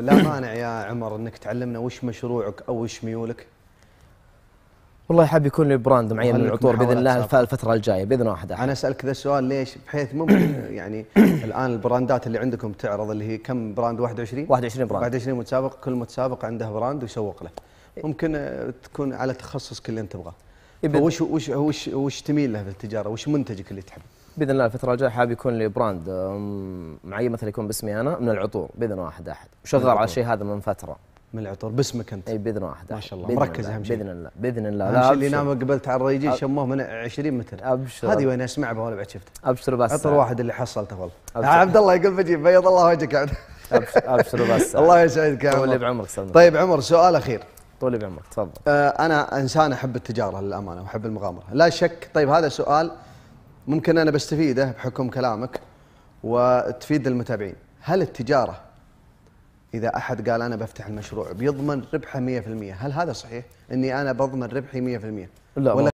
لا مانع يا عمر انك تعلمنا وش مشروعك او وش ميولك والله حاب يكون لي براند معين من العطور باذن الله في الفتره الجايه باذن واحد احد انا اسالك ذا السؤال ليش بحيث ممكن يعني الان البراندات اللي عندكم تعرض اللي هي كم براند 21 21 براند 21 متسابق كل متسابق عنده براند ويسوق له ممكن آه، تكون على تخصصك اللي انت تبغاه وش وش وش وش تميل له في التجاره وش منتجك اللي تحبه باذن الله الفتره الجايه حاب يكون لي براند معين مثلا يكون باسمي انا من العطور باذن واحد احد وشغال على الشيء هذا من فتره من العطور باسمك انت اي باذن واحد ما شاء الله مركز اهم شيء باذن الله باذن الله اهم شيء اللي نام قبلت على الريجين شموه من 20 متر ابشر هذه وين اسمع ولا بعد شفت ابشر بس عطر واحد اللي حصلته والله آه، عبد الله يقول بجيب بيض الله وجهك عبد ابشر بس الله يسعدك يا عمر طول بعمرك سلمان طيب عمر سؤال اخير طول بعمرك تفضل آه، انا انسان احب التجاره للامانه واحب المغامره لا شك طيب هذا سؤال ممكن أنا بستفيده بحكم كلامك وتفيد المتابعين هل التجارة إذا أحد قال أنا بفتح المشروع بيضمن ربحه 100% هل هذا صحيح؟ أني أنا بضمن ربحي 100% لا ولا